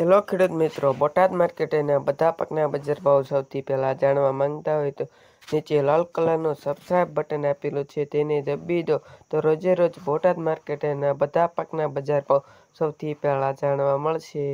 hello ખેડૂત મિત્રો બોટાદ માર્કેટના બધા પાકના બજાર ભાવ સૌથી પહેલાં જાણવા માંગતા હોય તો નીચે લાલ કલરનું સબસ્ક્રાઇબ બટન આપેલું છે તેને દબી દો તો રોજે રોજ બોટાદ માર્કેટના બધા પાકના બજાર ભાવ સૌથી પહેલાં જાણવા મળશે